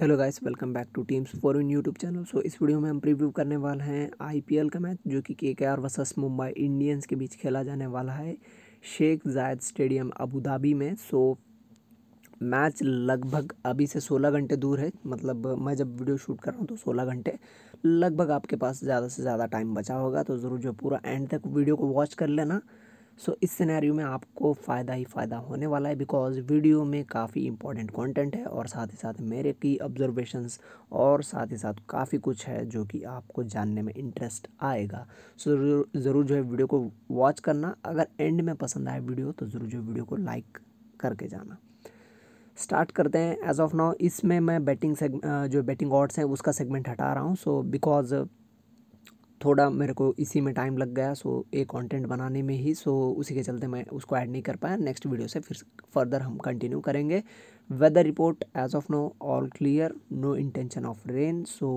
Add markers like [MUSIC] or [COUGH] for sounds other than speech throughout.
hello guys welcome back to teams for in YouTube channel so इस वीडियो में हम प्रीव्यू करने वाले हैं आईपीएल का मैच जो कि के K R versus Mumbai Indians के बीच खेला जाने वाला है शेख जायद स्टेडियम अबू धाबी में सो मैच लगभग अभी से 16 घंटे दूर है मतलब मैं जब वीडियो शूट कर रहा हूँ तो सोलह घंटे लगभग आपके पास ज़्यादा से ज़्यादा टाइम बचा होगा तो ज़रूर जो पूरा एंड तक वीडियो को वॉच कर लेना सो so, इस सिनेरियो में आपको फ़ायदा ही फ़ायदा होने वाला है बिकॉज़ वीडियो में काफ़ी इंपॉर्टेंट कंटेंट है और साथ ही साथ मेरे की ऑब्जर्वेशंस और साथ ही साथ काफ़ी कुछ है जो कि आपको जानने में इंटरेस्ट आएगा सो so, ज़रूर जो है वीडियो को वॉच करना अगर एंड में पसंद आए वीडियो तो ज़रूर जो वीडियो को लाइक करके जाना स्टार्ट करते हैं एज ऑफ नाउ इसमें मैं बैटिंग जो बैटिंग ऑर्ड्स हैं उसका सेगमेंट हटा रहा हूँ सो बिकॉज़ थोड़ा मेरे को इसी में टाइम लग गया सो एक कंटेंट बनाने में ही सो उसी के चलते मैं उसको ऐड नहीं कर पाया नेक्स्ट वीडियो से फिर फर्दर हम कंटिन्यू करेंगे weather report as of now all clear no intention of rain so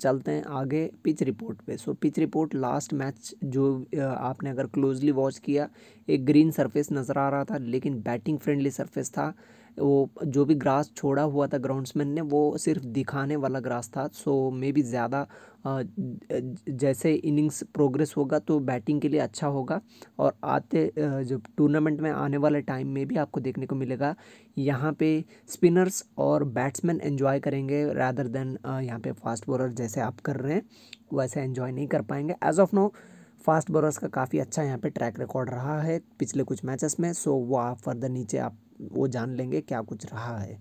चलते हैं आगे पिच रिपोर्ट पे so pitch report last match जो आपने अगर क्लोजली वॉच किया एक ग्रीन सरफेस नज़र आ रहा था लेकिन बैटिंग फ्रेंडली सरफेस था वो जो भी ग्रास छोड़ा हुआ था ग्राउंड्समैन ने वो सिर्फ दिखाने वाला ग्रास था सो मे बी ज़्यादा जैसे इनिंग्स प्रोग्रेस होगा तो बैटिंग के लिए अच्छा होगा और आते जब टूर्नामेंट में आने वाले टाइम में भी आपको देखने को मिलेगा यहाँ पे स्पिनर्स और बैट्समैन एंजॉय करेंगे रादर देन यहाँ पे फास्ट बॉलर जैसे आप कर रहे हैं वैसे एंजॉय नहीं कर पाएंगे as of now fast bowlers का काफ़ी अच्छा यहाँ पे ट्रैक रिकॉर्ड रहा है पिछले कुछ मैचेस में सो वो आप फर्दर नीचे आप वो जान लेंगे क्या कुछ रहा है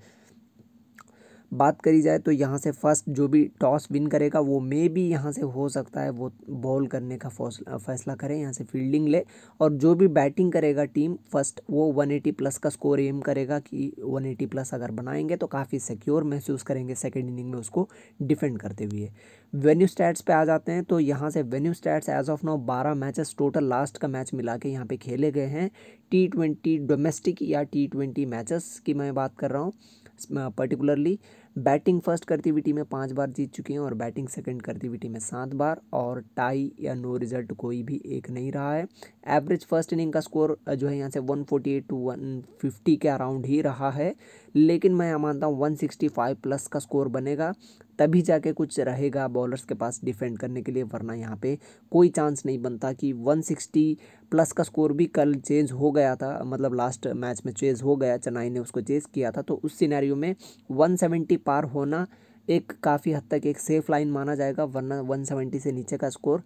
बात करी जाए तो यहाँ से फर्स्ट जो भी टॉस विन करेगा वो मे भी यहाँ से हो सकता है वो बॉल करने का फैसला करें यहाँ से फील्डिंग ले और जो भी बैटिंग करेगा टीम फर्स्ट वो 180 प्लस का स्कोर एम करेगा कि 180 प्लस अगर बनाएंगे तो काफ़ी सिक्योर महसूस करेंगे सेकेंड इनिंग में उसको डिफेंड करते हुए वेन्यू स्टैट्स पे आ जाते हैं तो यहाँ से venue stats as of now बारह मैचेस टोटल लास्ट का मैच मिला के यहाँ पे खेले गए हैं टी ट्वेंटी डोमेस्टिक या टी ट्वेंटी मैचेस की मैं बात कर रहा हूँ पर्टिकुलरली बैटिंग फर्स्ट करती हुई में पाँच बार जीत चुके हैं और बैटिंग सेकंड हुई टीमें सात बार और टाई या नो रिजल्ट कोई भी एक नहीं रहा है एवरेज फर्स्ट इनिंग का स्कोर जो है यहाँ से 148 टू 150 के अराउंड ही रहा है लेकिन मैं मानता हूँ 165 प्लस का स्कोर बनेगा तभी जाके कुछ रहेगा बॉलर्स के पास डिफेंड करने के लिए वरना यहाँ पे कोई चांस नहीं बनता कि 160 प्लस का स्कोर भी कल चेंज हो गया था मतलब लास्ट मैच में चेंज हो गया चेन्नई ने उसको चेज किया था तो उस सीनारी में सेवेंटी पार होना एक काफ़ी हद तक एक सेफ़ लाइन माना जाएगा वरना सेवेंटी से नीचे का स्कोर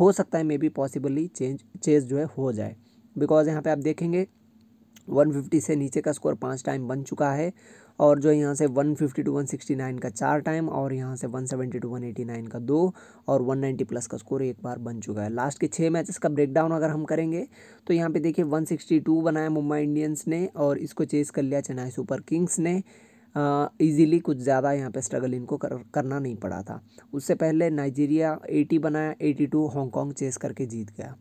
हो सकता है maybe possibly change chase जो है हो जाए बिकॉज यहाँ पे आप देखेंगे 150 से नीचे का स्कोर पाँच टाइम बन चुका है और जो यहाँ से 150 टू 169 का चार टाइम और यहाँ से 170 टू 189 का दो और 190 प्लस का स्कोर एक बार बन चुका है लास्ट के छः मैचेस का ब्रेकडाउन अगर हम करेंगे तो यहाँ पे देखिए 162 बनाया मुंबई इंडियंस ने और इसको चेस कर लिया चेन्नई सुपर किंग्स ने इजीली कुछ ज़्यादा यहाँ पे स्ट्रगल इनको कर, करना नहीं पड़ा था उससे पहले नाइजीरिया 80 बनाया 82 हॉन्गकॉन्ग चेस करके जीत गया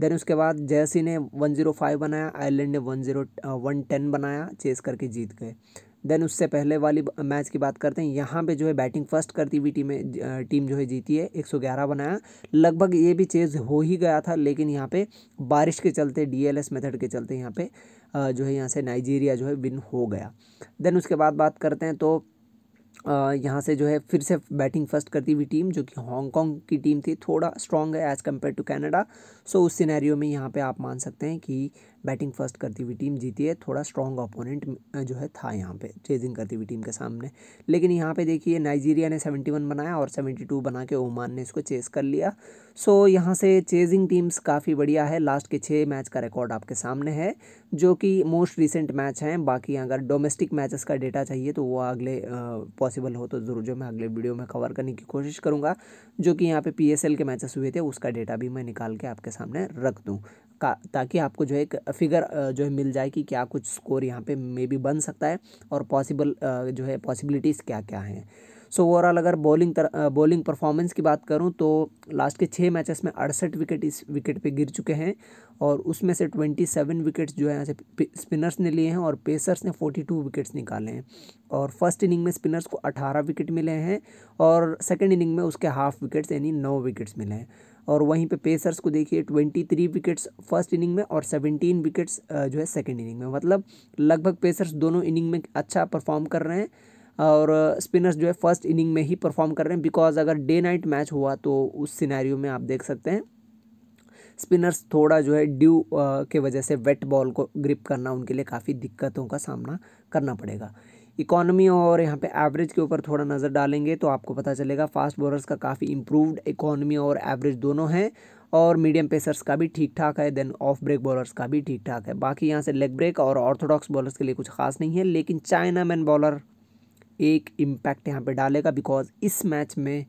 देन उसके बाद जैसी ने 105 बनाया आयरलैंड ने वन ज़ीरो वन टेन बनाया चेस करके जीत गए देन उससे पहले वाली मैच की बात करते हैं यहाँ पे जो है बैटिंग फर्स्ट करती हुई टीम टीम जो है जीती है 111 बनाया लगभग ये भी चेज हो ही गया था लेकिन यहाँ पे बारिश के चलते डीएलएस मेथड के चलते यहाँ पे जो है यहाँ से नाइजीरिया जो है विन हो गया देन उसके बाद बात करते हैं तो यहाँ से जो है फिर से बैटिंग फर्स्ट करती हुई टीम जो कि हांगकांग की टीम थी थोड़ा स्ट्रॉन्ग है as compare to Canada so उस सिनेरियो में यहाँ पे आप मान सकते हैं कि बैटिंग फर्स्ट करती हुई टीम जीती है थोड़ा स्ट्रॉन्ग अपोनेंट जो है था यहाँ पे चेजिंग करती हुई टीम के सामने लेकिन यहाँ पे देखिए नाइजीरिया ने 71 बनाया और 72 बना के ओमान ने इसको चेस कर लिया सो so, यहाँ से चेजिंग टीम्स काफ़ी बढ़िया है लास्ट के छः मैच का रिकॉर्ड आपके सामने है जो कि मोस्ट रिसेंट मैच हैं बाकी अगर डोमेस्टिक मैचेस का डेटा चाहिए तो वो अगले पॉसिबल हो तो ज़रूर जो मैं अगले वीडियो में कवर करने की कोशिश करूँगा जो कि यहाँ पे पीएसएल के मैचेस हुए थे उसका डेटा भी मैं निकाल के आपके सामने रख दूँ ताकि आपको जो एक फिगर जो है मिल जाए कि क्या कुछ स्कोर यहाँ पे मे बी बन सकता है और पॉसिबल जो है पॉसिबिलिटीज़ क्या क्या हैं सो so, ओवरऑल अगर बॉलिंग तर, बॉलिंग परफॉर्मेंस की बात करूं तो लास्ट के छः मैचेस में अड़सठ विकेट इस विकेट पे गिर चुके हैं और उसमें से ट्वेंटी सेवन विकेट्स जो है यहाँ से स्पिनर्स ने लिए हैं और पेसर्स ने फोर्टी टू विकेट्स निकाले हैं और फर्स्ट इनिंग में स्पिनर्स को अठारह विकेट मिले हैं और सेकेंड इनिंग में उसके हाफ विकेट्स यानी नौ विकेट्स मिले हैं और वहीं पे पेसर्स को देखिए twenty three wickets first inning में और सेवनटीन विकेट्स जो है सेकेंड इनिंग में मतलब लगभग पेसर्स दोनों इनिंग में अच्छा परफॉर्म कर रहे हैं और स्पिनर्स जो है फर्स्ट इनिंग में ही परफॉर्म कर रहे हैं बिकॉज अगर डे नाइट मैच हुआ तो उस सिनारी में आप देख सकते हैं स्पिनर्स थोड़ा जो है ड्यू के वजह से वेट बॉल को ग्रिप करना उनके लिए काफ़ी दिक्कतों का सामना करना पड़ेगा इकोनॉमी और यहाँ पे एवरेज के ऊपर थोड़ा नज़र डालेंगे तो आपको पता चलेगा फास्ट बॉलर्स का काफ़ी इम्प्रूवड इकोनॉमी और एवरेज दोनों हैं और मीडियम पेसर्स का भी ठीक ठाक है देन ऑफ ब्रेक बॉलर्स का भी ठीक ठाक है बाकी यहाँ से लेग ब्रेक और ऑर्थोडॉक्स बॉलर्स के लिए कुछ खास नहीं है लेकिन चाइना मैन बॉलर एक इम्पैक्ट यहाँ पर डालेगा बिकॉज इस मैच में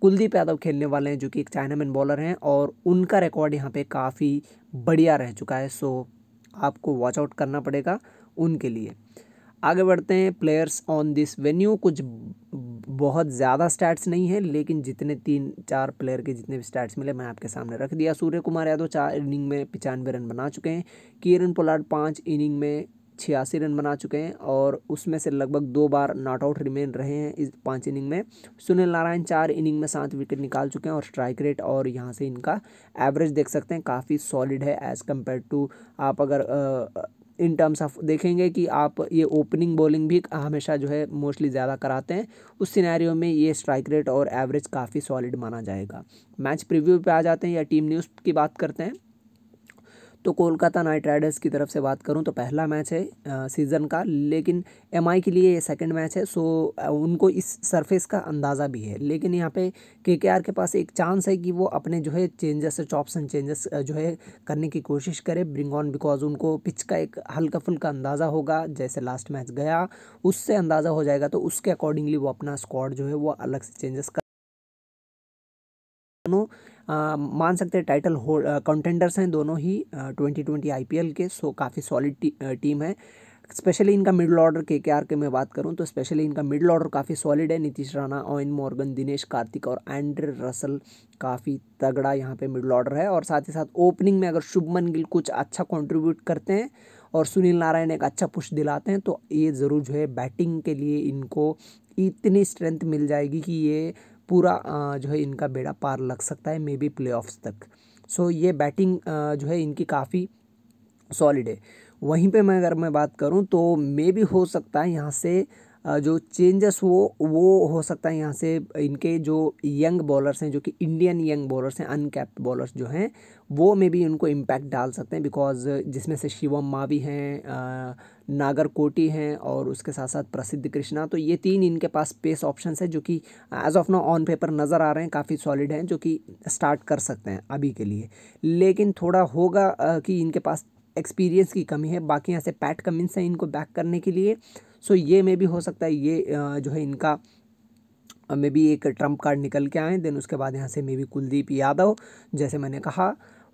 कुलदीप यादव खेलने वाले हैं जो कि एक चाइना मैन बॉलर हैं और उनका रिकॉर्ड यहाँ पर काफ़ी बढ़िया रह चुका है सो आपको वॉच आउट करना पड़ेगा उनके लिए आगे बढ़ते हैं प्लेयर्स ऑन दिस वेन्यू कुछ बहुत ज़्यादा स्टैट्स नहीं है लेकिन जितने तीन चार प्लेयर के जितने भी स्टैट्स मिले मैं आपके सामने रख दिया सूर्य कुमार यादव चार इनिंग में पचानवे रन बना चुके हैं किरण पोलार्ड पाँच इनिंग में छियासी रन बना चुके हैं और उसमें से लगभग दो बार नॉट आउट रिमेन रहे हैं इस पांच इनिंग में सुनील नारायण चार इनिंग में सात विकेट निकाल चुके हैं और स्ट्राइक रेट और यहाँ से इनका एवरेज देख सकते हैं काफ़ी सॉलिड है एज़ कम्पेयर टू आप अगर इन टर्म्स ऑफ देखेंगे कि आप ये ओपनिंग बॉलिंग भी हमेशा जो है मोस्टली ज़्यादा कराते हैं उस सिनेरियो में ये स्ट्राइक रेट और एवरेज काफ़ी सॉलिड माना जाएगा मैच प्रीव्यू पे आ जाते हैं या टीम न्यूज़ की बात करते हैं तो कोलकाता नाइट राइडर्स की तरफ से बात करूँ तो पहला मैच है सीज़न का लेकिन एम के लिए ये सेकेंड मैच है सो उनको इस सरफेस का अंदाज़ा भी है लेकिन यहाँ पे के के पास एक चांस है कि वो अपने जो है चेंजेस चॉप्स एंड चेंजेस जो है करने की कोशिश करे ब्रिंग ऑन बिकॉज उनको पिच का एक हल्का फुल्का अंदाज़ा होगा जैसे लास्ट मैच गया उससे अंदाज़ा हो जाएगा तो उसके अकॉर्डिंगली वो अपना स्क्वाड जो है वो अलग से चेंजेस कर मान सकते हैं टाइटल हो कंटेंडर्स हैं दोनों ही ट्वेंटी ट्वेंटी आई के सो काफ़ी सॉलिड टी, टीम है स्पेशली इनका middle order K K are के मैं बात करूं तो स्पेशली इनका मिडिल ऑर्डर काफ़ी सॉलिड है नीतीश राणा ओइन मॉर्गन दिनेश कार्तिक और एंड्रे रसल काफ़ी तगड़ा यहाँ पे मिडिल ऑर्डर है और साथ ही साथ ओपनिंग में अगर शुभमन गिल कुछ अच्छा कंट्रीब्यूट करते हैं और सुनील नारायण एक अच्छा पुश दिलाते हैं तो ये ज़रूर जो है बैटिंग के लिए इनको इतनी स्ट्रेंथ मिल जाएगी कि ये पूरा जो है इनका बेड़ा पार लग सकता है मे बी प्ले तक सो ये बैटिंग जो है इनकी काफ़ी सॉलिड है वहीं पे मैं अगर मैं बात करूं तो मे भी हो सकता है यहाँ से जो चेंजेस वो वो हो सकता है यहाँ से इनके जो यंग बॉलर्स हैं जो कि इंडियन यंग बॉलर्स हैं अनकैप्ड बॉलर्स जो हैं वो में भी उनको इम्पैक्ट डाल सकते हैं बिकॉज जिसमें से शिवम मावी हैं नागर कोटी हैं और उसके साथ साथ प्रसिद्ध कृष्णा तो ये तीन इनके पास पेस ऑप्शन है जो कि as of now on paper नज़र आ रहे हैं काफ़ी सॉलिड हैं जो कि स्टार्ट कर सकते हैं अभी के लिए लेकिन थोड़ा होगा कि इनके पास एक्सपीरियंस की कमी है बाकी यहाँ से पैट कमिंस हैं इनको बैक करने के लिए सो ये मे भी हो सकता है ये जो है इनका मे बी एक ट्रम्प कार्ड निकल के आए देन उसके बाद यहाँ से मे बी कुलदीप यादव जैसे मैंने कहा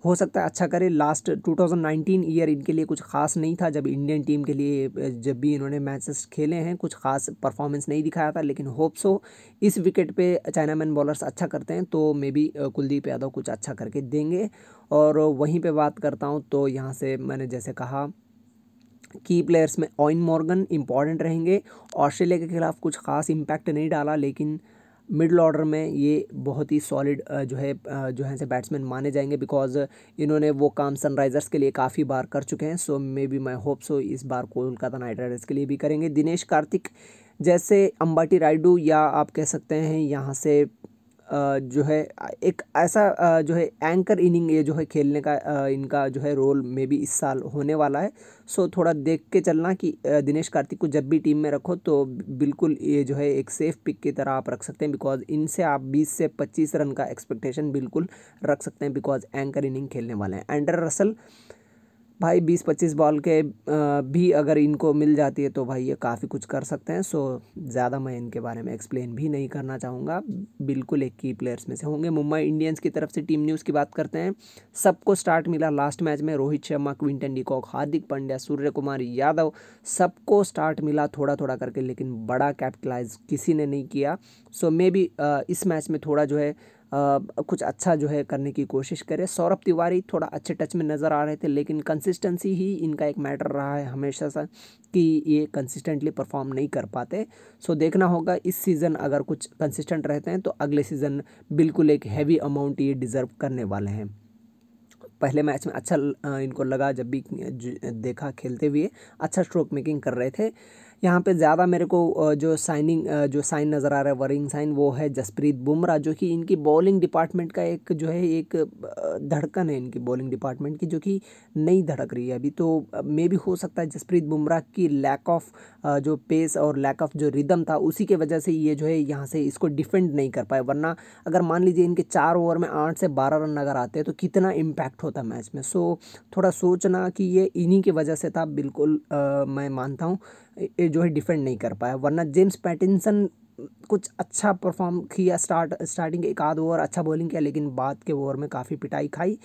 हो सकता है अच्छा करे लास्ट 2019 ईयर इनके लिए कुछ खास नहीं था जब इंडियन टीम के लिए जब भी इन्होंने मैचेस खेले हैं कुछ खास परफॉर्मेंस नहीं दिखाया था लेकिन होप सो इस विकेट पे चाइनामैन बॉलर्स अच्छा करते हैं तो मे बी कुलदीप यादव कुछ अच्छा करके देंगे और वहीं पर बात करता हूँ तो यहाँ से मैंने जैसे कहा की प्लेयर्स में ऑइन मॉर्गन इंपॉर्टेंट रहेंगे ऑस्ट्रेलिया के खिलाफ कुछ खास इम्पैक्ट नहीं डाला लेकिन मिडल ऑर्डर में ये बहुत ही सॉलिड जो है जो है से बैट्समैन माने जाएंगे बिकॉज इन्होंने वो काम सनराइज़र्स के लिए काफ़ी बार कर चुके हैं सो may be my hope so इस बार कोलकाता नाइट राइडर्स के लिए भी करेंगे दिनेश कार्तिक जैसे अम्बाटी राइडू या आप कह सकते हैं यहाँ से जो है एक ऐसा जो है एंकर इनिंग ये जो है खेलने का इनका जो है रोल मे भी इस साल होने वाला है सो थोड़ा देख के चलना कि दिनेश कार्तिक को जब भी टीम में रखो तो बिल्कुल ये जो है एक सेफ़ पिक की तरह आप रख सकते हैं बिकॉज इनसे आप बीस से पच्चीस रन का एक्सपेक्टेशन बिल्कुल रख सकते हैं बिकॉज एंकर इनिंग खेलने वाले हैं एंडर रसल भाई बीस पच्चीस बॉल के भी अगर इनको मिल जाती है तो भाई ये काफ़ी कुछ कर सकते हैं सो ज़्यादा मैं इनके बारे में एक्सप्लेन भी नहीं करना चाहूँगा बिल्कुल एक की प्लेयर्स में से होंगे मुंबई इंडियंस की तरफ से टीम न्यूज़ की बात करते हैं सबको स्टार्ट मिला लास्ट मैच में रोहित शर्मा क्विंटन डिकॉक हार्दिक पांड्या सूर्य कुमार यादव सबको स्टार्ट मिला थोड़ा थोड़ा करके लेकिन बड़ा कैपिटलाइज किसी ने नहीं किया सो मे बी इस मैच में थोड़ा जो है कुछ अच्छा जो है करने की कोशिश करे सौरभ तिवारी थोड़ा अच्छे टच में नज़र आ रहे थे लेकिन कंसिस्टेंसी ही इनका एक मैटर रहा है हमेशा सा कि ये कंसिस्टेंटली परफॉर्म नहीं कर पाते सो देखना होगा इस सीज़न अगर कुछ कंसिस्टेंट रहते हैं तो अगले सीज़न बिल्कुल एक हैवी अमाउंट ये डिज़र्व करने वाले हैं पहले मैच में अच्छा इनको लगा जब भी देखा खेलते हुए अच्छा स्ट्रोक मेकिंग कर रहे थे यहाँ पे ज़्यादा मेरे को जो साइनिंग जो साइन नज़र आ रहा है वरिंग साइन वो है जसप्रीत बुमराह जो कि इनकी बॉलिंग डिपार्टमेंट का एक जो है एक धड़कन है इनकी बॉलिंग डिपार्टमेंट की जो कि नहीं धड़क रही है अभी तो मे भी हो सकता है जसप्रीत बुमराह की लैक ऑफ जो पेस और लैक ऑफ जो रिदम था उसी के वजह से ये जो है यहाँ से इसको डिफेंड नहीं कर पाए वरना अगर मान लीजिए इनके चार ओवर में आठ से बारह रन अगर आते हैं तो कितना इम्पैक्ट होता मैच में सो थोड़ा सोचना कि ये इन्हीं की वजह से था बिल्कुल मैं मानता हूँ जो है डिफेंड नहीं कर पाया वरना जेम्स पैटिनसन कुछ अच्छा परफॉर्म किया स्टार्ट स्टार्टिंग एक आध ओवर अच्छा बॉलिंग किया लेकिन बाद के ओवर में काफ़ी पिटाई खाई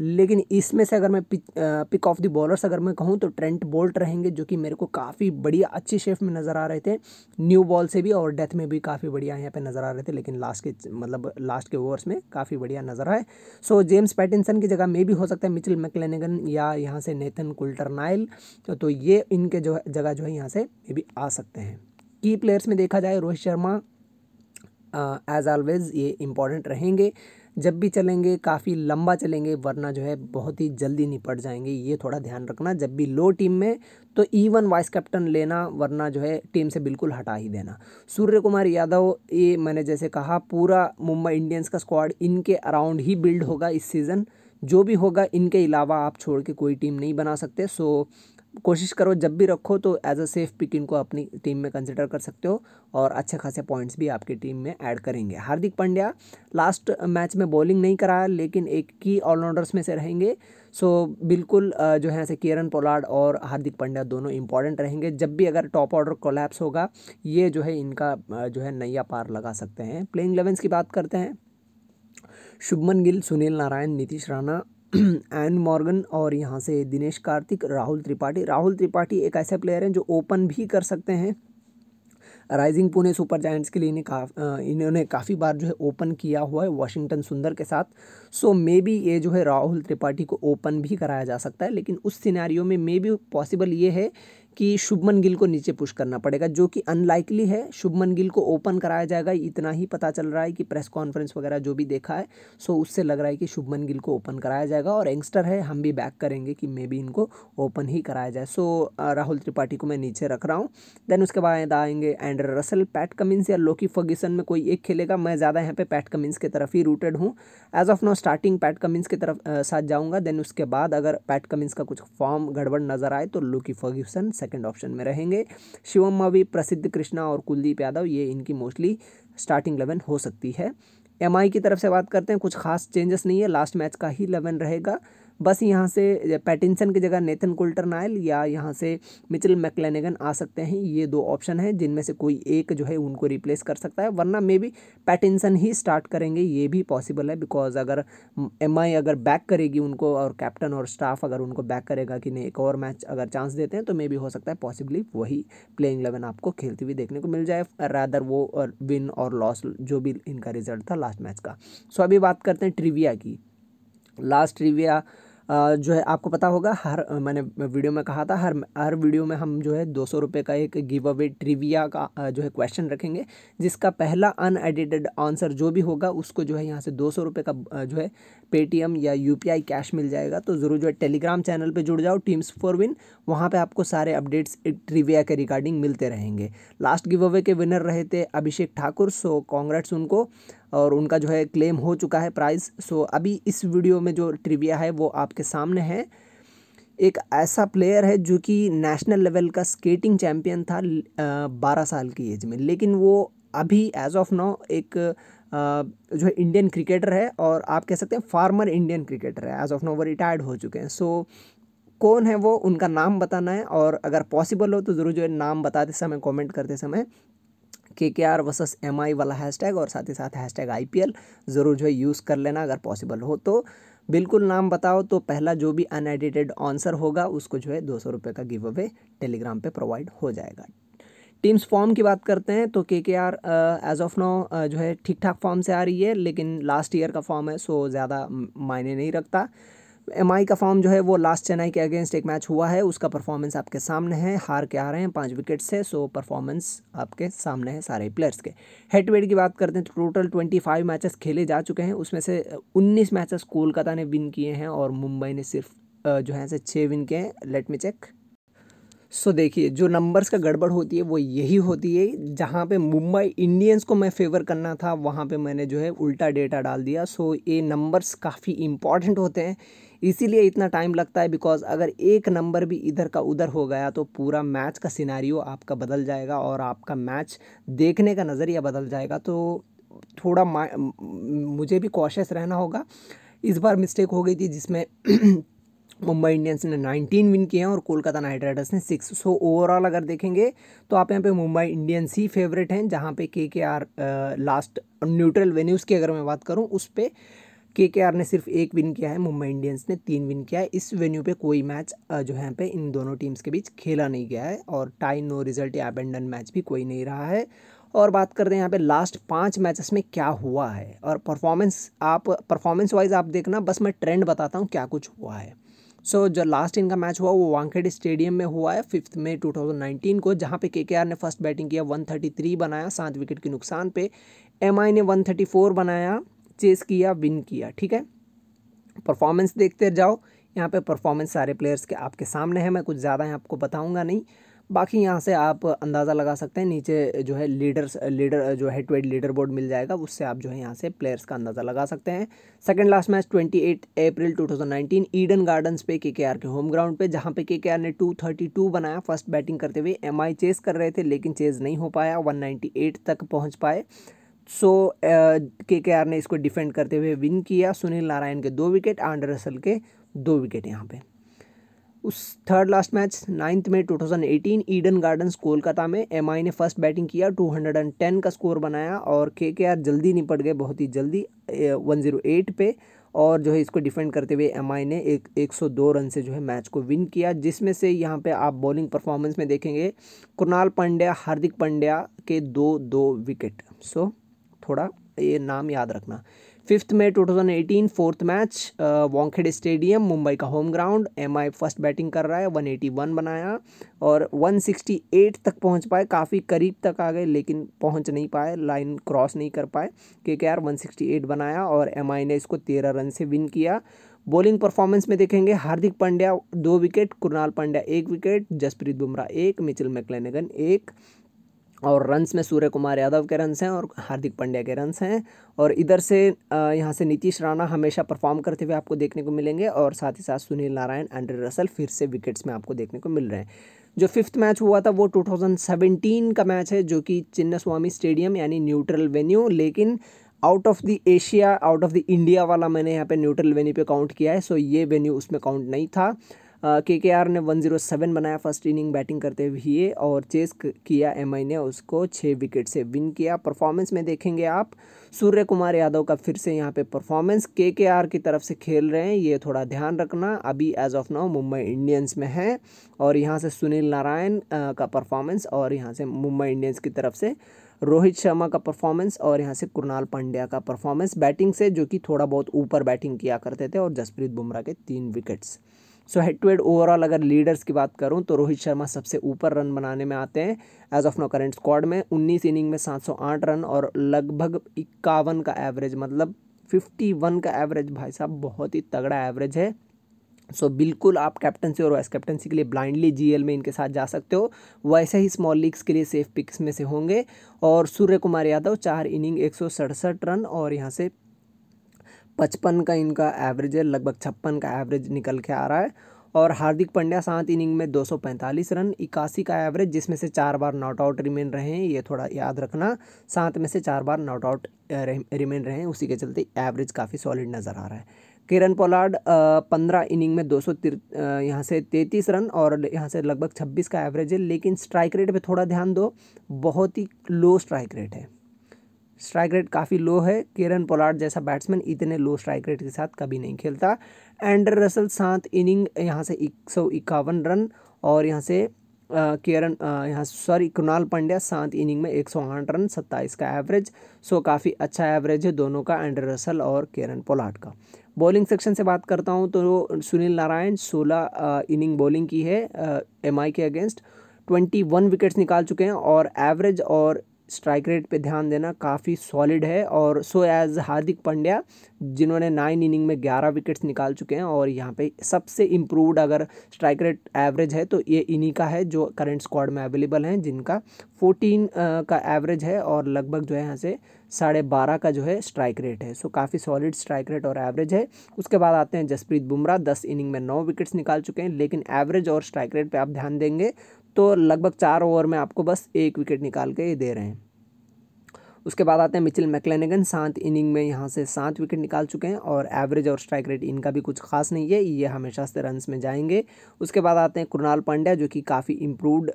लेकिन इसमें से अगर मैं pick, pick of the bowlers अगर मैं कहूँ तो ट्रेंट बोल्ट रहेंगे जो कि मेरे को काफ़ी बढ़िया अच्छी शेप में नज़र आ रहे थे न्यू बॉल से भी और डेथ में भी काफ़ी बढ़िया यहाँ पे नज़र आ रहे थे लेकिन लास्ट के मतलब लास्ट के ओवर्स में काफ़ी बढ़िया नज़र आए सो जेम्स पैटिनसन की जगह में भी हो सकता है मिचिल मैकलेनेगन या यहाँ से नेथन कुल्टर नाइल तो ये इनके जो जगह जो है यहाँ से ये भी आ सकते हैं की प्लेयर्स में देखा जाए रोहित शर्मा एज ऑलवेज़ ये इम्पॉर्टेंट रहेंगे जब भी चलेंगे काफ़ी लंबा चलेंगे वरना जो है बहुत ही जल्दी निपट जाएंगे ये थोड़ा ध्यान रखना जब भी लो टीम में तो इवन वाइस कैप्टन लेना वरना जो है टीम से बिल्कुल हटा ही देना सूर्य कुमार यादव ये मैंने जैसे कहा पूरा मुंबई इंडियंस का स्क्वाड इनके अराउंड ही बिल्ड होगा इस सीज़न जो भी होगा इनके अलावा आप छोड़ के कोई टीम नहीं बना सकते सो कोशिश करो जब भी रखो तो एज अ सेफ पिक इनको अपनी टीम में कंसिडर कर सकते हो और अच्छे खासे पॉइंट्स भी आपकी टीम में ऐड करेंगे हार्दिक पांड्या लास्ट मैच में बॉलिंग नहीं कराया लेकिन एक की ऑलराउंडर्स में से रहेंगे सो so, बिल्कुल जो है ऐसे किरण पोलार्ड और हार्दिक पांड्या दोनों इंपॉर्टेंट रहेंगे जब भी अगर टॉप ऑर्डर कोलैप्स होगा ये जो है इनका जो है नैया पार लगा सकते हैं प्लेइंग एलेवेंस की बात करते हैं Shubman Gill Sunil Narine Nitish Rana [CLEARS THROAT] Eoin Morgan और यहाँ से दिनेश कार्तिक राहुल त्रिपाठी राहुल त्रिपाठी एक ऐसे प्लेयर हैं जो ओपन भी कर सकते हैं राइजिंग पुणे सुपर जायंट्स के लिए इन्हें काफ इन्होंने काफ़ी बार जो है ओपन किया हुआ है वाशिंगटन सुंदर के साथ सो मे बी ये जो है राहुल त्रिपाठी को ओपन भी कराया जा सकता है लेकिन उस सिनेरियो में मे बी पॉसिबल ये है कि शुभमन गिल को नीचे पुश करना पड़ेगा जो कि अनलाइकली है शुभमन गिल को ओपन कराया जाएगा इतना ही पता चल रहा है कि प्रेस कॉन्फ्रेंस वगैरह जो भी देखा है सो उससे लग रहा है कि शुभमन गिल को ओपन कराया जाएगा और यंगस्टर है हम भी बैक करेंगे कि मे बी इनको ओपन ही कराया जाए सो राहुल त्रिपाठी को मैं नीचे रख रहा हूँ देन उसके बाद आएंगे एंड रसल पैट कमिंस या लोकी फर्गिसन में कोई एक खेलेगा मैं ज़्यादा यहाँ पे पैट कमिंस की तरफ ही रूटेड हूँ as of now starting Pat Cummins की तरफ साथ जाऊँगा देन उसके बाद अगर पैट कमिंस का कुछ फॉर्म गड़बड़ नजर आए तो लोकी फर्ग्यूसन सेकंड ऑप्शन में रहेंगे शिवम मावी प्रसिद्ध कृष्णा और कुलदीप यादव ये इनकी मोस्टली स्टार्टिंग इलेवन हो सकती है एम की तरफ से बात करते हैं कुछ खास चेंजेस नहीं है लास्ट मैच का ही इलेवन रहेगा बस यहाँ से पैटिनसन की जगह नेथन कुल्टरनाइल या यहाँ से मिचल मैकलेनेगन आ सकते हैं ये दो ऑप्शन हैं जिनमें से कोई एक जो है उनको रिप्लेस कर सकता है वरना मे बी पैटिनसन ही स्टार्ट करेंगे ये भी पॉसिबल है बिकॉज अगर एम अगर बैक करेगी उनको और कैप्टन और स्टाफ अगर उनको बैक करेगा कि नहीं एक और मैच अगर चांस देते हैं तो मे भी हो सकता है पॉसिबली वही प्लेइंग इलेवन आपको खेलती हुई देखने को मिल जाए रादर वो और विन और लॉस जो भी इनका रिजल्ट था लास्ट मैच का सो so, अभी बात करते हैं ट्रिविया की लास्ट ट्रिविया जो है आपको पता होगा हर मैंने वीडियो में कहा था हर हर वीडियो में हम जो है दो सौ रुपये का एक गिव अवे ट्रिविया का जो है क्वेश्चन रखेंगे जिसका पहला अनएडिटेड आंसर जो भी होगा उसको जो है यहाँ से दो सौ रुपये का जो है पेटीएम या यू कैश मिल जाएगा तो ज़रूर जो है टेलीग्राम चैनल पर जुड़ जाओ टीम्स फॉर विन वहाँ पर आपको सारे अपडेट्स ट्रिविया के रिगार्डिंग मिलते रहेंगे लास्ट गिव अवे के विनर रहे थे अभिषेक ठाकुर सो कॉन्ग्रेट्स उनको और उनका जो है क्लेम हो चुका है प्राइज़ सो अभी इस वीडियो में जो ट्रिविया है वो आपके सामने है एक ऐसा प्लेयर है जो कि नेशनल लेवल का स्केटिंग चैम्पियन था बारह साल की एज में लेकिन वो अभी एज ऑफ नाउ एक जो है इंडियन क्रिकेटर है और आप कह सकते हैं फार्मर इंडियन क्रिकेटर है एज ऑफ नाउ वो रिटायर्ड हो चुके हैं सो कौन है वो उनका नाम बताना है और अगर पॉसिबल हो तो ज़रूर जो है नाम बताते समय कमेंट करते समय के के आर वर्सेस एम आई वाला हैशटैग और साथ ही साथ हैशटैग आई पी एल ज़रूर जो है यूज़ कर लेना अगर पॉसिबल हो तो बिल्कुल नाम बताओ तो पहला जो भी अनएडिटेड आंसर होगा उसको जो है दो सौ रुपये का गिव अवे टेलीग्राम पे प्रोवाइड हो जाएगा टीम्स फॉर्म की बात करते हैं तो के K are as of now जो है ठीक ठाक फॉर्म से आ रही है लेकिन लास्ट ईयर का फॉर्म है सो ज़्यादा मायने नहीं रखता एम का फॉर्म जो है वो लास्ट चेन्नई के अगेंस्ट एक मैच हुआ है उसका परफॉर्मेंस आपके सामने है हार के आ रहे हैं पाँच विकेट से सो परफॉर्मेंस आपके सामने है सारे प्लेयर्स के हेड वेड की बात करते हैं तो टोटल ट्वेंटी फाइव मैचेस खेले जा चुके हैं उसमें से उन्नीस मैचेस कोलकाता ने विन किए हैं और मुंबई ने सिर्फ जो है से छः विन किए हैं let me check so so, देखिए जो नंबर्स का गड़बड़ होती है वो यही होती है जहाँ पे मुंबई इंडियंस को मैं फेवर करना था वहाँ पे मैंने जो है उल्टा डेटा डाल दिया सो so, ये नंबर्स काफ़ी इम्पॉर्टेंट होते हैं इसीलिए इतना टाइम लगता है बिकॉज अगर एक नंबर भी इधर का उधर हो गया तो पूरा मैच का सिनारियो आपका बदल जाएगा और आपका मैच देखने का नज़रिया बदल जाएगा तो थोड़ा मुझे भी कॉशस रहना होगा इस बार मिस्टेक हो गई थी जिसमें [CLEARS THROAT] मुंबई इंडियंस ने 19 विन किए हैं और कोलकाता नाइट राइडर्स ने सिक्स सो ओवरऑल अगर देखेंगे तो आप यहाँ पे मुंबई इंडियंस ही फेवरेट हैं जहाँ पे K K are last neutral venues की अगर मैं बात करूँ उस पर के के आर ने सिर्फ एक विन किया है मुंबई इंडियंस ने तीन विन किया है इस वेन्यू पे कोई मैच जो है यहाँ पे इन दोनों टीम्स के बीच खेला नहीं गया है और टाई नो रिजल्ट या अबेंडन मैच भी कोई नहीं रहा है और बात करते हैं यहाँ पे लास्ट पाँच मैचेस में क्या हुआ है और परफॉर्मेंस आप परफॉर्मेंस वाइज आप देखना बस मैं ट्रेंड बताता हूँ क्या कुछ हुआ है सो so, जो लास्ट इनका मैच हुआ वो वानखेड़े स्टेडियम में हुआ है फिफ्थ मई 2019 को जहाँ पे केकेआर ने फर्स्ट बैटिंग किया 133 बनाया सात विकेट के नुकसान पे एमआई ने 134 बनाया चेस किया विन किया ठीक है परफॉर्मेंस देखते जाओ यहाँ पे परफॉर्मेंस सारे प्लेयर्स के आपके सामने है मैं कुछ ज़्यादा आपको बताऊँगा नहीं बाकी यहाँ से आप अंदाज़ा लगा सकते हैं नीचे जो है लीडर्स लीडर जो है ट्वेड लीडर बोर्ड मिल जाएगा उससे आप जो है यहाँ से प्लेयर्स का अंदाज़ा लगा सकते हैं second last match 28 April 2019 Eden Gardens पे के के होम ग्राउंड पे जहाँ पे के ने 232 बनाया फर्स्ट बैटिंग करते हुए एम चेस कर रहे थे लेकिन चेज नहीं हो पाया वन तक पहुँच पाए सो के के आर ने इसको डिफेंड करते हुए विन किया सुनील नारायण के दो विकेट आंड रसल के दो विकेट यहाँ पे उस थर्ड लास्ट मैच नाइन्थ में 2018 ईडन गार्डन्स कोलकाता में एमआई ने फर्स्ट बैटिंग किया 210 का स्कोर बनाया और के के आर जल्दी निपट गए बहुत ही जल्दी 108 पे और जो है इसको डिफेंड करते हुए एम ने एक 102 रन से जो है मैच को विन किया जिसमें से यहाँ पे आप बॉलिंग परफॉर्मेंस में देखेंगे कृणाल पांड्या हार्दिक पांड्या के दो दो विकेट सो थोड़ा ये नाम याद रखना फिफ्थ में 2018 fourth match Wankhede stadium Mumbai का home ground M I first batting कर रहा है 181 बनाया और 168 तक पहुंच पाए काफ़ी करीब तक आ गए लेकिन पहुंच नहीं पाए लाइन क्रॉस नहीं कर पाए के के आर वन बनाया और एम ने इसको तेरह रन से विन किया बॉलिंग परफॉर्मेंस में देखेंगे हार्दिक पांड्या दो विकेट कुणाल पांड्या एक विकेट जसप्रीत बुमराह एक मिचिल मैकलेनेगन एक और रन्स में सूर्य कुमार यादव के रन्स हैं और हार्दिक पांड्या के रन्स हैं और इधर से यहाँ से नीतीश राणा हमेशा परफॉर्म करते हुए आपको देखने को मिलेंगे और साथ ही साथ सुनील नारायण एंड्रे रसल फिर से विकेट्स में आपको देखने को मिल रहे हैं जो फिफ्थ मैच हुआ था वो 2017 का मैच है जो कि चिन्नास्वामी स्टेडियम यानी न्यूट्रल वेन्यू लेकिन out of the Asia out of the India वाला मैंने यहाँ पे न्यूट्रल वेन्यू पे काउंट किया है सो ये वेन्यू उसमें काउंट नहीं था के के आर ने वन जीरो सेवन बनाया फर्स्ट इनिंग बैटिंग करते हुए और चेस किया एम आई ने उसको छः विकेट से विन किया परफॉर्मेंस में देखेंगे आप सूर्य कुमार यादव का फिर से यहाँ पे परफॉर्मेंस के के आर की तरफ से खेल रहे हैं ये थोड़ा ध्यान रखना अभी as of now Mumbai Indians में है और यहाँ से सुनील नारायण का परफॉर्मेंस और यहाँ से मुंबई इंडियंस की तरफ से रोहित शर्मा का परफॉर्मेंस और यहाँ से कृणाल पांड्या का परफॉर्मेंस बैटिंग से जो कि थोड़ा बहुत ऊपर बैटिंग किया करते थे और जसप्रीत बुमराह के तीन wickets so head to head overall अगर लीडर्स की बात करूं तो रोहित शर्मा सबसे ऊपर रन बनाने में आते हैं as of now current squad में उन्नीस इनिंग में आठ रन और लगभग इक्यावन का एवरेज मतलब वन का एवरेज भाई साहब बहुत ही तगड़ा एवरेज है सो so, बिल्कुल आप कैप्टनसी और वाइस कैप्टनसी के लिए ब्लाइंडली जीएल में इनके साथ जा सकते हो वैसे ही स्मॉल लीग्स के लिए सेफ पिक्स में से होंगे और सूर्य कुमार यादव चार इनिंग एक रन और यहाँ से पचपन का इनका एवरेज है लगभग छप्पन का एवरेज निकल के आ रहा है और हार्दिक पंड्या सात इनिंग में 245 रन इक्यासी का एवरेज जिसमें से चार बार नॉट आउट रिमेन रहे हैं ये थोड़ा याद रखना सात में से चार बार नॉट आउट रिमेन रहे हैं उसी के चलते एवरेज काफ़ी सॉलिड नज़र आ रहा है किरण पोलार्ड पंद्रह इनिंग में दो सौ यहाँ से तैंतीस रन और यहाँ से लगभग छब्बीस का एवरेज है लेकिन स्ट्राइक रेट पे थोड़ा ध्यान दो बहुत ही लो स्ट्राइक रेट है स्ट्राइक रेट काफ़ी लो है केरन पोलार्ड जैसा बैट्समैन इतने लो स्ट्राइक रेट के साथ कभी नहीं खेलता एंडर रसल सात इनिंग यहाँ से एक सौ इक्यावन रन और यहाँ से केरन यहाँ सॉरी कुणाल पांड्या सात इनिंग में एक सौ आठ रन सत्ताईस का एवरेज सो काफ़ी अच्छा एवरेज है दोनों का एंडर रसल और केरन पोलार्ड का बॉलिंग सेक्शन से बात करता हूँ तो सुनील नारायण सोलह इनिंग बॉलिंग की है एम के अगेंस्ट ट्वेंटी वन विकेट्स निकाल चुके हैं और एवरेज और स्ट्राइक रेट पे ध्यान देना काफ़ी सॉलिड है और सो एज हार्दिक पांड्या जिन्होंने नाइन इनिंग में ग्यारह विकेट्स निकाल चुके हैं और यहाँ पे सबसे इम्प्रूवड अगर स्ट्राइक रेट एवरेज है तो ये इन्हीं का है जो करंट स्क्वाड में अवेलेबल हैं जिनका फोर्टीन का एवरेज है और लगभग जो है यहाँ से साढ़े बारह का जो है स्ट्राइक रेट है सो काफ़ी सॉलिड स्ट्राइक रेट और एवरेज है उसके बाद आते हैं जसप्रीत बुमराह दस इनिंग में नौ विकेट्स निकाल चुके हैं लेकिन एवरेज और स्ट्राइक रेट पर आप ध्यान देंगे तो लगभग चार ओवर में आपको बस एक विकेट निकाल के दे रहे हैं उसके बाद आते हैं मिचिल मैकलेनेगन सात इनिंग में यहाँ से सात विकेट निकाल चुके हैं और एवरेज और स्ट्राइक रेट इनका भी कुछ खास नहीं है ये हमेशा से रन्स में जाएंगे उसके बाद आते हैं कृणाल पांड्या जो कि काफ़ी इम्प्रूवड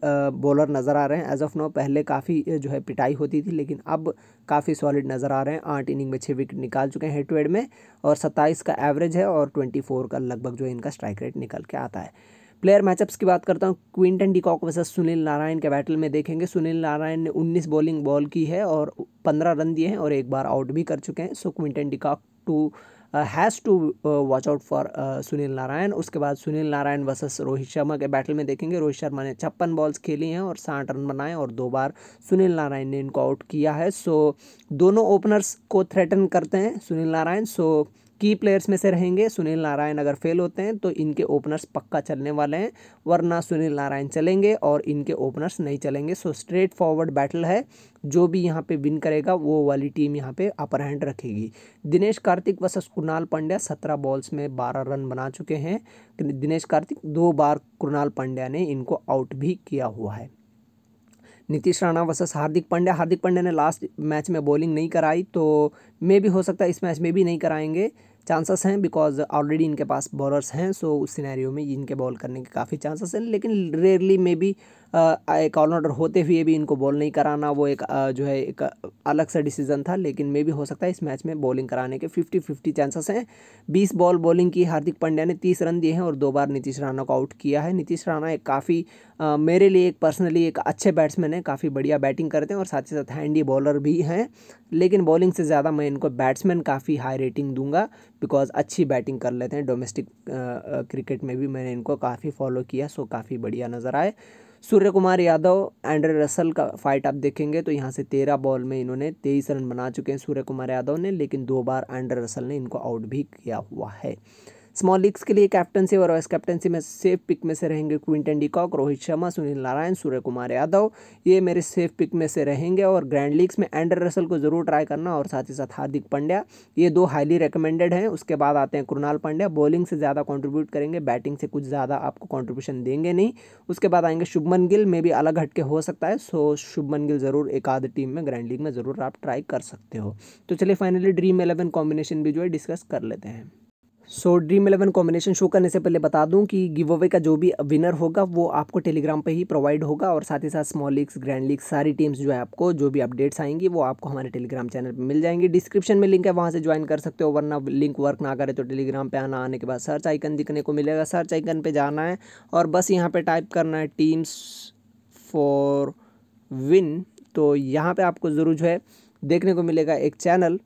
बॉलर नज़र आ रहे हैं एज ऑफ नो पहले काफ़ी जो है पिटाई होती थी लेकिन अब काफ़ी सॉलिड नज़र आ रहे हैं आठ इनिंग में छः विकेट निकाल चुके हैं हेड टू हेड में और सत्ताईस का एवरेज है और ट्वेंटी का लगभग जो है इनका स्ट्राइक रेट निकल के आता है प्लेयर मैचअप्स की बात करता हूँ Quinton de Kock versus Sunil Narine के बैटल में देखेंगे सुनील नारायण ने 19 बॉलिंग बॉल की है और 15 रन दिए हैं और एक बार आउट भी कर चुके हैं so Quinton de Kock too has to watch out for Sunil Narine उसके बाद Sunil Narine versus Rohit Sharma के बैटल में देखेंगे रोहित शर्मा ने छप्पन बॉल्स खेली हैं और साठ रन बनाए और दो बार सुनील नारायण ने इनको आउट किया है सो दोनों ओपनर्स को थ्रेटन करते हैं सुनील नारायण सो की प्लेयर्स में से रहेंगे सुनील नारायण अगर फेल होते हैं तो इनके ओपनर्स पक्का चलने वाले हैं वरना सुनील नारायण चलेंगे और इनके ओपनर्स नहीं चलेंगे सो स्ट्रेट फॉरवर्ड बैटल है जो भी यहाँ पे विन करेगा वो वाली टीम यहाँ पे अपर हैंड रखेगी दिनेश कार्तिक वर्सेस कुणाल पांड्या सत्रह बॉल्स में बारह रन बना चुके हैं दिनेश कार्तिक दो बार कृणाल पांड्या ने इनको आउट भी किया हुआ है नीतीश राणा वर्सेस हार्दिक पांड्या हार्दिक पांड्या ने लास्ट मैच में बॉलिंग नहीं कराई तो मे भी हो सकता है इस मैच में भी नहीं कराएंगे चांसेस हैं बिकॉज ऑलरेडी इनके पास बॉलर्स हैं सो उस सिनेरियो में इनके बॉल करने के काफ़ी चांसेस हैं लेकिन रेयरली मे बी एक ऑलराउंडर होते हुए भी इनको बॉल नहीं कराना वो एक जो है एक अलग सा डिसीजन था लेकिन मे भी हो सकता है इस मैच में बॉलिंग कराने के फिफ्टी फिफ्टी चांसेस हैं बीस बॉल बॉलिंग की हार्दिक पांड्या ने तीस रन दिए हैं और दो बार नीतीश राणा को आउट किया है नीतीश राणा एक काफ़ी मेरे लिए एक पर्सनली एक अच्छे बैट्समैन है काफ़ी बढ़िया बैटिंग करते हैं और साथ ही साथ हैंडी बॉलर भी हैं लेकिन बॉलिंग से ज़्यादा मैं इनको बैट्समैन काफ़ी हाई रेटिंग दूंगा बिकॉज अच्छी बैटिंग कर लेते हैं डोमेस्टिक क्रिकेट में भी मैंने इनको काफ़ी फॉलो किया सो काफ़ी बढ़िया नज़र आए सूर्य कुमार यादव एंड रसल का फाइट आप देखेंगे तो यहाँ से तेरह बॉल में इन्होंने तेईस रन बना चुके हैं सूर्य कुमार यादव ने लेकिन दो बार एंड रसल ने इनको आउट भी किया हुआ है स्मॉल लीग्स के लिए कैप्टनसी और वाइस कैप्टनसी में सेफ पिक में से रहेंगे Quinton de Kock Rohit Sharma Sunil Narine Surya Kumar Yadav ये मेरे सेफ पिक में से रहेंगे और ग्रैंड लीग्स में एंडर रसल को जरूर ट्राई करना और साथ ही साथ हार्दिक पंड्या ये दो हाईली रिकमेंडेड हैं उसके बाद आते हैं कृणाल पांड्या बॉलिंग से ज़्यादा कॉन्ट्रीब्यूट करेंगे बैटिंग से कुछ ज़्यादा आपको कॉन्ट्रीब्यूशन देंगे नहीं उसके बाद आएंगे शुभमन गिल में भी अलग हटके हो सकता है सो शुभमन गिल ज़रूर एक आध टीम में ग्रैंड लीग में ज़रूर आप ट्राई कर सकते हो तो चलिए फाइनली ड्रीम इलेवन कॉम्बिनेशन भी जो है डिस्कस कर लेते हैं so Dream Eleven combination show करने से पहले बता दूं कि गिव अवे का जो भी विनर होगा वो आपको टेलीग्राम पे ही प्रोवाइड होगा और साथ ही साथ स्मॉल लीग्स ग्रैंड लीग्स सारी टीम्स जो है आपको जो भी अपडेट्स आएंगी वो आपको हमारे टेलीग्राम चैनल पे मिल जाएंगी डिस्क्रिप्शन में लिंक है वहाँ से ज्वाइन कर सकते हो वरना लिंक वर्क ना करे तो टेलीग्राम पर आना आने के बाद सर्च आइकन दिखने को मिलेगा सर्च आइकन पर जाना है और बस यहाँ पर टाइप करना है टीम्स फॉर विन तो यहाँ पर आपको ज़रूर जो है देखने को मिलेगा एक channel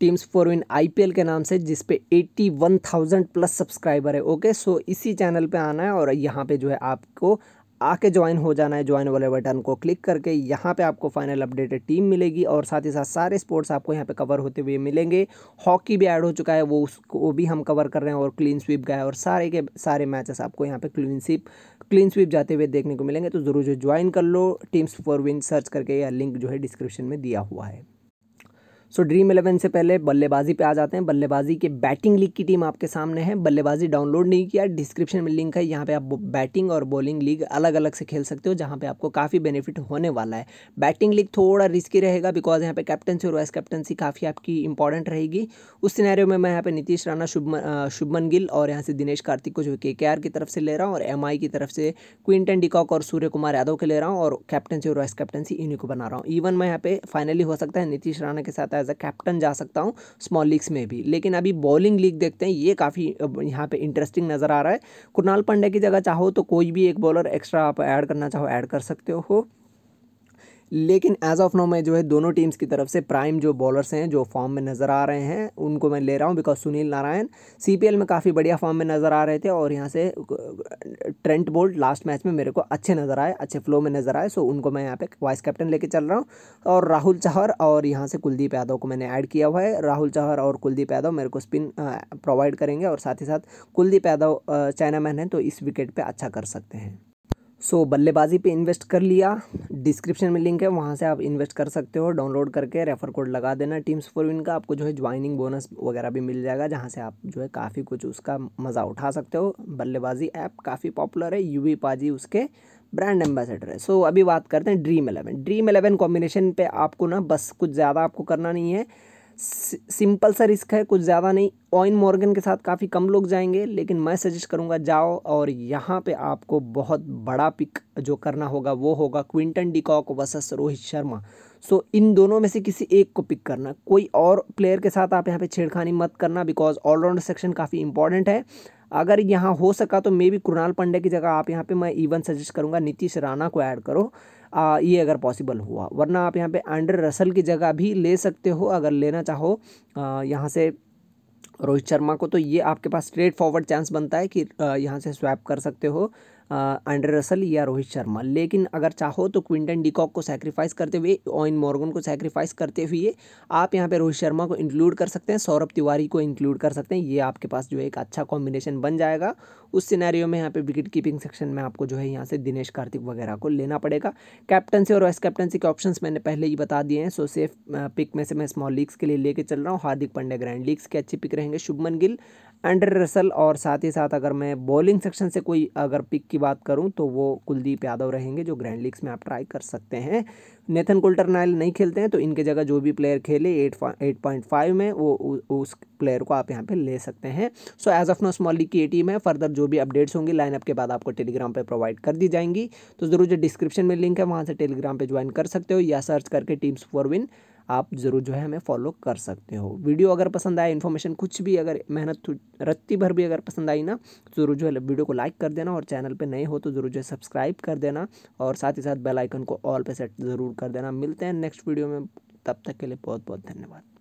teams for win IPL के नाम से जिस पे 81,000 प्लस सब्सक्राइबर है ओके सो इसी चैनल पे आना है और यहाँ पे जो है आपको आके ज्वाइन हो जाना है ज्वाइन वाले बटन को क्लिक करके यहाँ पे आपको फाइनल अपडेटेड टीम मिलेगी और साथ ही साथ सारे स्पोर्ट्स आपको यहाँ पे कवर होते हुए मिलेंगे हॉकी भी ऐड हो चुका है वो उसको वो भी हम कवर कर रहे हैं और क्लीन स्वीप गए और सारे के सारे मैचेस आपको यहाँ पे क्लीन स्वीप क्लीन स्वीप जाते हुए देखने को मिलेंगे तो ज़रूर जो ज्वाइन कर लो टीम्स फॉर विन सर्च करके यह लिंक जो है डिस्क्रिप्शन में दिया हुआ है सो ड्रीम इलेवन से पहले बल्लेबाजी पे आ जाते हैं बल्लेबाजी के बैटिंग लीग की टीम आपके सामने है बल्लेबाजी डाउनलोड नहीं किया डिस्क्रिप्शन में लिंक है यहाँ पे आप बैटिंग और बॉलिंग लीग अलग अलग से खेल सकते हो जहाँ पे आपको काफ़ी बेनिफिट होने वाला है बैटिंग लीग थोड़ा रिस्की रहेगा बिकॉज यहाँ पे कैप्टनसी और वाइस कैप्टनसी काफ़ी आपकी इंपॉर्टेंट रहेगी उस सिनेरियो में मैं यहाँ पर नीतीश राणा शुभमन शुभमन गिल और यहाँ से दिनेश कार्तिक को जो के की तरफ से ले रहा हूँ और एम की तरफ से क्विंटन डिकॉक और सूर्य कुमार यादव के ले रहा हूँ और कैप्टनसी और वाइस कैप्टनसी इन्हीं को बना रहा हूँ इवन मैं यहाँ पे फाइनली हो सकता है नीतीश राणा के साथ एज अ कैप्टन जा सकता हूँ स्मॉल लीग्स में भी लेकिन अभी बॉलिंग लीग देखते हैं ये काफ़ी यहाँ पे इंटरेस्टिंग नज़र आ रहा है कुणाल पांडे की जगह चाहो तो कोई भी एक बॉलर एक्स्ट्रा आप ऐड करना चाहो ऐड कर सकते हो लेकिन एज ऑफ नो मैं जो है दोनों टीम्स की तरफ से प्राइम जो बॉलर्स हैं जो फॉर्म में नज़र आ रहे हैं उनको मैं ले रहा हूँ बिकॉज सुनील नारायण सीपीएल में काफ़ी बढ़िया फॉर्म में नज़र आ रहे थे और यहाँ से ट्रेंट बोल्ट लास्ट मैच में मेरे को अच्छे नज़र आए अच्छे फ्लो में नज़र आए सो उनको मैं यहाँ पे वाइस कैप्टन लेके चल रहा हूँ और राहुल चहर और यहाँ से कुलदीप यादव को मैंने ऐड किया हुआ है राहुल चहर और कुलदीप यादव मेरे को स्पिन प्रोवाइड करेंगे और साथ ही साथ कुलदीप यादव चाइना मैन है तो इस विकेट पर अच्छा कर सकते हैं सो so, बल्लेबाजी पे इन्वेस्ट कर लिया डिस्क्रिप्शन में लिंक है वहाँ से आप इन्वेस्ट कर सकते हो डाउनलोड करके रेफर कोड लगा देना टीम्स फॉर विन का आपको जो है ज्वाइनिंग बोनस वगैरह भी मिल जाएगा जहाँ से आप जो है काफ़ी कुछ उसका मज़ा उठा सकते हो बल्लेबाजी ऐप काफ़ी पॉपुलर है यू पाजी उसके ब्रांड एम्बेसडर है सो so, अभी बात करते हैं Dream Eleven Dream Eleven combination पर आपको ना बस कुछ ज़्यादा आपको करना नहीं है सिंपल सा रिस्क है कुछ ज़्यादा नहीं ऑइन मॉर्गन के साथ काफ़ी कम लोग जाएंगे लेकिन मैं सजेस्ट करूँगा जाओ और यहाँ पे आपको बहुत बड़ा पिक जो करना होगा वो होगा Quinton de Kock versus Rohit Sharma so इन दोनों में से किसी एक को पिक करना कोई और प्लेयर के साथ आप यहाँ पे छेड़खानी मत करना बिकॉज ऑलराउंडर सेक्शन काफ़ी इंपॉर्टेंट है अगर यहाँ हो सका तो मे बी कृणाल पांडे की जगह आप यहाँ पर मैं इवन सजेस्ट करूँगा नीतीश राणा को ऐड करो आ, ये अगर पॉसिबल हुआ वरना आप यहाँ पे एंड्रे रसल की जगह भी ले सकते हो अगर लेना चाहो यहाँ से रोहित शर्मा को तो ये आपके पास स्ट्रेट फॉरवर्ड चांस बनता है कि यहाँ से स्वैप कर सकते हो एंड्रे रसल या रोहित शर्मा लेकिन अगर चाहो तो क्विंटन डिकॉक को सैक्रिफाइस करते हुए ओइन मॉर्गन को सैक्रिफाइस करते हुए आप यहाँ पे रोहित शर्मा को इंक्लूड कर सकते हैं सौरभ तिवारी को इंक्लूड कर सकते हैं ये आपके पास जो एक अच्छा कॉम्बिनेशन बन जाएगा उस सिनेरियो में यहाँ पे विकेट कीपिंग सेक्शन में आपको जो है यहाँ से दिनेश कार्तिक वगैरह को लेना पड़ेगा कैप्टनसी और वाइस कैप्टनसी के ऑप्शन मैंने पहले ही बता दिए हैं सो सेफ पिक में से मैं स्मॉल लीग्स के लिए लेके चल रहा हूँ हार्दिक पांड्या ग्रैंड लीग्स के अच्छे पिक रहेंगे शुभमन गिल एंडर रसल और साथ ही साथ अगर मैं बॉलिंग सेक्शन से कोई अगर पिक की बात करूँ तो वो कुलदीप यादव रहेंगे जो ग्रैंड लीग्स में आप ट्राई कर सकते हैं नेथन नायल नहीं खेलते हैं तो इनके जगह जो भी प्लेयर खेले एट एट पॉइंट फाइव में वो उ, उस प्लेयर को आप यहाँ पे ले सकते हैं so as of now small league की ए टीम है फर्दर जो भी अपडेट्स होंगे लाइनअप के बाद आपको टेलीग्राम पे प्रोवाइड कर दी जाएंगी तो ज़रूर जो डिस्क्रिप्शन में लिंक है वहाँ से टेलीग्राम पर ज्वाइन कर सकते हो या सर्च करके टीम्स फॉर विन आप ज़रूर जो है हमें फॉलो कर सकते हो वीडियो अगर पसंद आए इन्फॉर्मेशन कुछ भी अगर मेहनत रत्ती भर भी अगर पसंद आई ना तो ज़रूर जो है वीडियो को लाइक कर देना और चैनल पर नए हो तो ज़रूर जो है सब्सक्राइब कर देना और साथ ही साथ बेलाइकन को ऑल पर सेट ज़रूर कर देना मिलते हैं नेक्स्ट वीडियो में तब तक के लिए बहुत बहुत धन्यवाद